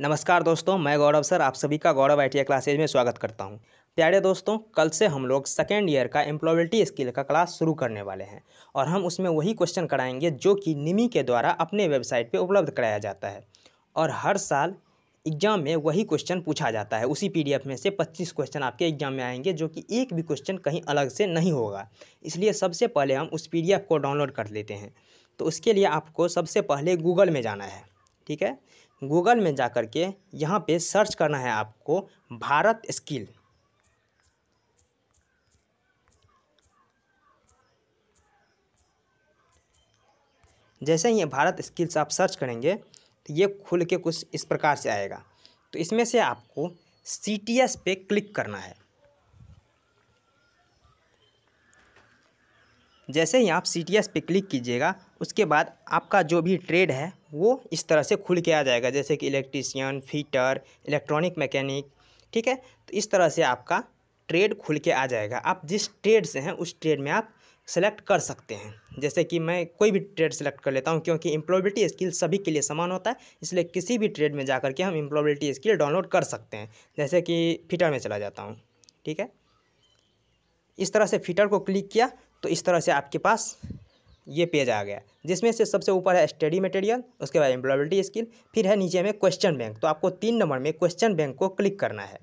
नमस्कार दोस्तों मैं गौरव सर आप सभी का गौरव आई क्लासेज में स्वागत करता हूं प्यारे दोस्तों कल से हम लोग सेकेंड ईयर का एम्प्लॉयबिलिटी स्किल का क्लास शुरू करने वाले हैं और हम उसमें वही क्वेश्चन कराएंगे जो कि निमी के द्वारा अपने वेबसाइट पे उपलब्ध कराया जाता है और हर साल एग्जाम में वही क्वेश्चन पूछा जाता है उसी पी में से पच्चीस क्वेश्चन आपके एग्जाम में आएंगे जो कि एक भी क्वेश्चन कहीं अलग से नहीं होगा इसलिए सबसे पहले हम उस पी को डाउनलोड कर लेते हैं तो उसके लिए आपको सबसे पहले गूगल में जाना है ठीक है गूगल में जा कर के यहाँ पे सर्च करना है आपको भारत स्किल जैसे ही भारत स्किल्स आप सर्च करेंगे तो ये खुल के कुछ इस प्रकार से आएगा तो इसमें से आपको सी टी एस पे क्लिक करना है जैसे ही आप सी टी एस पे क्लिक कीजिएगा उसके बाद आपका जो भी ट्रेड है वो इस तरह से खुल के आ जाएगा जैसे कि इलेक्ट्रीशियन फीटर इलेक्ट्रॉनिक मैकेनिक ठीक है तो इस तरह से आपका ट्रेड खुल के आ जाएगा आप जिस ट्रेड से हैं उस ट्रेड में आप सेलेक्ट कर सकते हैं जैसे कि मैं कोई भी ट्रेड सेलेक्ट कर लेता हूं क्योंकि एम्प्लॉयबिलिटी स्किल सभी के लिए समान होता है इसलिए किसी भी ट्रेड में जा करके हम एम्प्लॉयबिलिटी स्किल डाउनलोड कर सकते हैं जैसे कि फिटर में चला जाता हूँ ठीक है इस तरह से फिटर को क्लिक किया तो इस तरह से आपके पास ये पेज आ गया जिसमें से सबसे ऊपर है स्टडी मटेरियल उसके बाद एम्प्लॉयबिलिटी स्किल फिर है नीचे में क्वेश्चन बैंक तो आपको तीन नंबर में क्वेश्चन बैंक को क्लिक करना है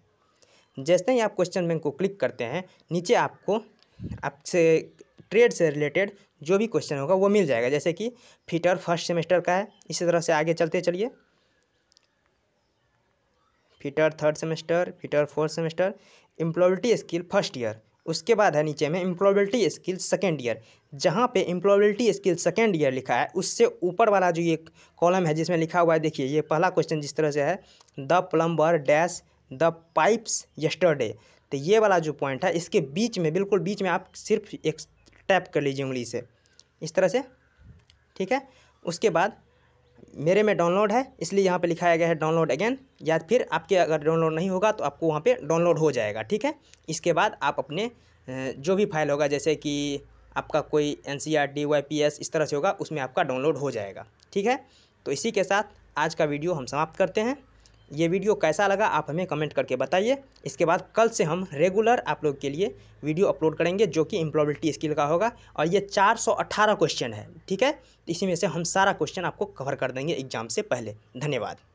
जैसे ही आप क्वेश्चन बैंक को क्लिक करते हैं नीचे आपको आपसे ट्रेड से रिलेटेड जो भी क्वेश्चन होगा वो मिल जाएगा जैसे कि फिटर फर्स्ट सेमेस्टर का है इसी तरह से आगे चलते चलिए fitter third semester fitter fourth semester employability skill first year उसके बाद है नीचे में इम्प्लॉबिलिटी स्किल सेकेंड ईयर जहाँ पे एम्प्लॉयबिलिटी स्किल सेकेंड ईयर लिखा है उससे ऊपर वाला जो ये कॉलम है जिसमें लिखा हुआ है देखिए ये पहला क्वेश्चन जिस तरह से है the plumber dash the pipes yesterday तो ये वाला जो पॉइंट है इसके बीच में बिल्कुल बीच में आप सिर्फ एक टैप कर लीजिए उंगली से इस तरह से ठीक है उसके बाद मेरे में डाउनलोड है इसलिए यहाँ पे लिखाया गया है डाउनलोड अगेन या फिर आपके अगर डाउनलोड नहीं होगा तो आपको वहाँ पे डाउनलोड हो जाएगा ठीक है इसके बाद आप अपने जो भी फाइल होगा जैसे कि आपका कोई N C R D Y P S इस तरह से होगा उसमें आपका डाउनलोड हो जाएगा ठीक है तो इसी के साथ आज का वीडियो हम समाप्त करते हैं ये वीडियो कैसा लगा आप हमें कमेंट करके बताइए इसके बाद कल से हम रेगुलर आप लोग के लिए वीडियो अपलोड करेंगे जो कि इम्प्लॉबिलिटी स्किल का होगा और ये 418 क्वेश्चन है ठीक है इसी में से हम सारा क्वेश्चन आपको कवर कर देंगे एग्जाम से पहले धन्यवाद